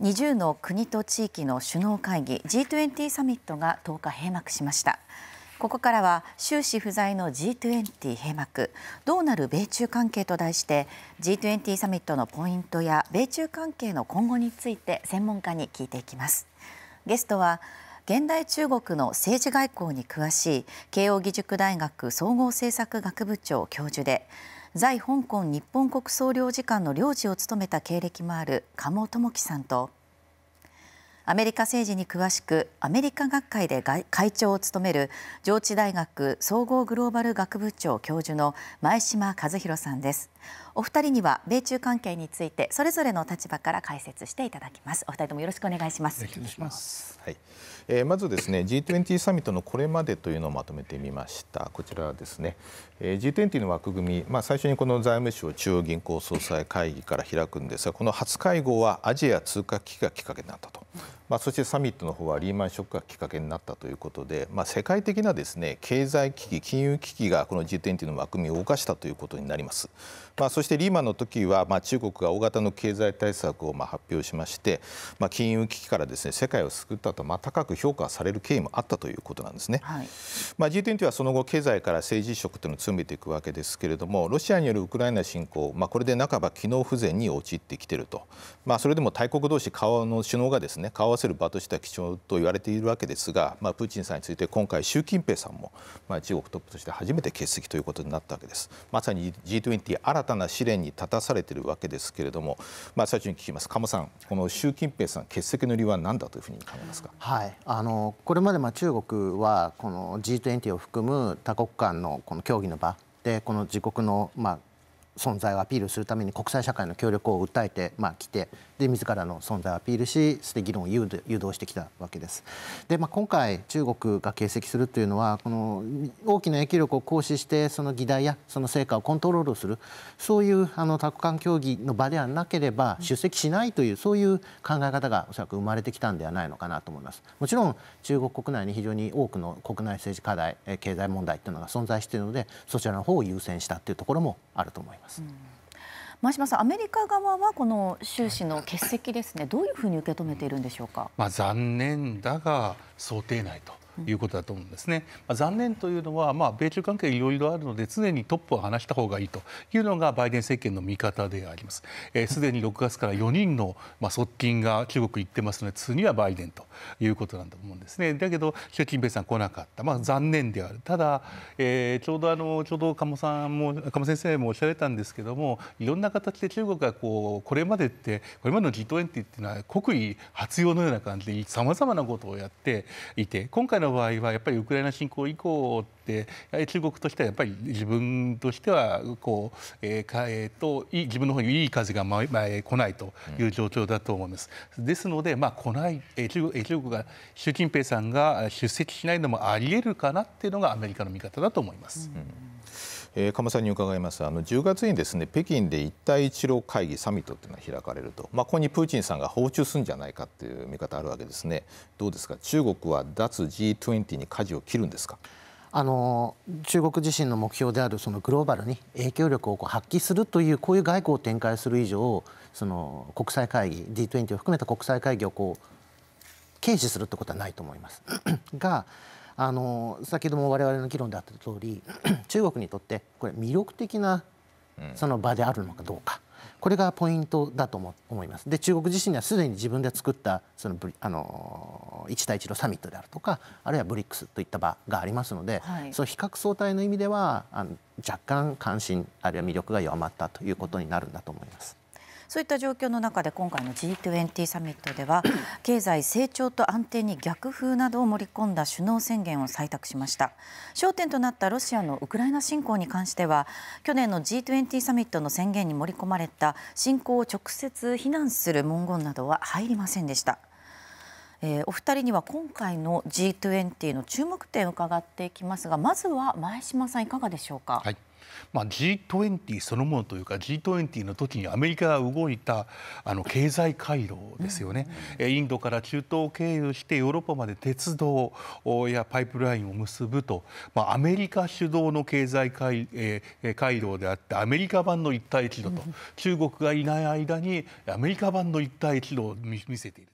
20の国と地域の首脳会議 G20 サミットが10日閉幕しましたここからは終始不在の G20 閉幕どうなる米中関係と題して G20 サミットのポイントや米中関係の今後について専門家に聞いていきますゲストは現代中国の政治外交に詳しい慶應義塾大学総合政策学部長教授で在香港日本国総領事館の領事を務めた経歴もある鴨智樹さんとアメリカ政治に詳しくアメリカ学会で会長を務める上智大学総合グローバル学部長教授の前島和弘さんですお二人には米中関係についてそれぞれの立場から解説していただきますお二人ともよろしくお願いしますはい、えー、まずですね G20 サミットのこれまでというのをまとめてみましたこちらですね、えー、G20 の枠組み、まあ、最初にこの財務省中央銀行総裁会議から開くんですがこの初会合はアジア通貨危機がきっかけになったと、まあ、そしてサミットの方はリーマンショックがきっかけになったということで、まあ、世界的なですね経済危機金融危機がこの G20 の枠組みを動かしたということになります、まあ、そしてリーマンの時は、まあ、中国が大型の経済対策をまあ発表しまして、まあ、金融危機からですね世界を救ったとまあ高く評価される経緯もあったということなんですね。はい、まあ、G20 はその後経済から政治色というのを詰めていくわけですけれどもロシアによるウクライナ侵攻、まあ、これで半ば機能不全に陥ってきていると、まあ、それでも大国同士顔の首脳がですね顔を合わせる場としては貴重と言われているわけですが、まあ、プーチンさんについて今回習近平さんも、まあ、中国トップとして初めて欠席ということになったわけです。まさに G20 新たな試練に立たされているわけですけれども、まあ、最初に聞きます、鴨さん、この習近平さん欠席の理由は何だというふうに考えますか。はいあのこれまでまあ中国はこの G20 を含む多国間のこの協議の場でこの自国のまあ存在をアピールするために国際社会の協力を訴えてまあ来てで自らの存在をアピールしそして議論を誘導してきたわけです。で、まあ、今回中国が形跡するというのはこの大きな影響力を行使してその議題やその成果をコントロールするそういうあの多国間協議の場ではなければ出席しないというそういう考え方がおそらく生まれてきたんではないのかなと思います。もちろん中国国内に非常に多くの国内政治課題経済問題というのが存在しているのでそちらの方を優先したというところもあると思います。うん前島さん、アメリカ側はこの習氏の欠席ですね、どういうふうに受け止めているんでしょうか。まあ、残念だが想定内ということだと思うんですね。まあ、残念というのは、まあ、米中関係いろいろあるので常にトップを話した方がいいというのがバイデン政権の見方であります。す、えー、で、に6月から4人の、まあ、側近が中国行ってますので次はバイデンということなんだと思うんですね。だけど習近平さん来なかった、まあ、残念であるただ、えー、ちょうどあのちょうど鴨さんも鴨先生もおっしゃられたんですけどもいろんな形で中国がこうこれまでってこれまでの G20 っていうのは国威発揚のような感じでさまざまなことをやっていて今回の場合はやっぱりウクライナ侵攻以降って中国としてはやっぱり自分としてはこう、えーえーと、い自分の方にいい風が、前前来ないという状況だと思います。ですので、まあ、来ない、え中国中国が習近平さんが出席しないのもありえるかなっていうのがアメリカの見方だと思います。うんえー、鎌さんに伺いますあの10月にですね北京で一帯一路会議サミットというのが開かれると、まあ、ここにプーチンさんが訪中するんじゃないかという見方あるわけですねどうですか中国は脱 G20 に舵を切るんですかあの中国自身の目標であるそのグローバルに影響力をこう発揮するというこういう外交を展開する以上その国際会議 G20 を含めた国際会議をこう軽視するってことはないと思います。があの先ほども我々の議論であった通り 中国にとってこれ魅力的なその場であるのかどうか。これがポイントだと思思います。で中国自身にはすでに自分で作ったそのあの1対1のサミットであるとかあるいはブリックスといった場がありますので、はい、その比較相対の意味ではあの若干関心あるいは魅力が弱まったということになるんだと思います。そういった状況の中で今回の G20 サミットでは 経済成長と安定に逆風などを盛り込んだ首脳宣言を採択しました焦点となったロシアのウクライナ侵攻に関しては去年の G20 サミットの宣言に盛り込まれた侵攻を直接非難する文言などは入りませんでした。えお二人には今回の G20 の注目点を伺っていきますがまずは前島さんいかがでしょうか。はいまあ、G20 そのものというか G20 の時にアメリカが動いたあの経済回路ですよね、うん、インドから中東を経由してヨーロッパまで鉄道やパイプラインを結ぶと、まあ、アメリカ主導の経済回,、えー、回路であってアメリカ版の一帯一路と、うん、中国がいない間にアメリカ版の一帯一路を見せている。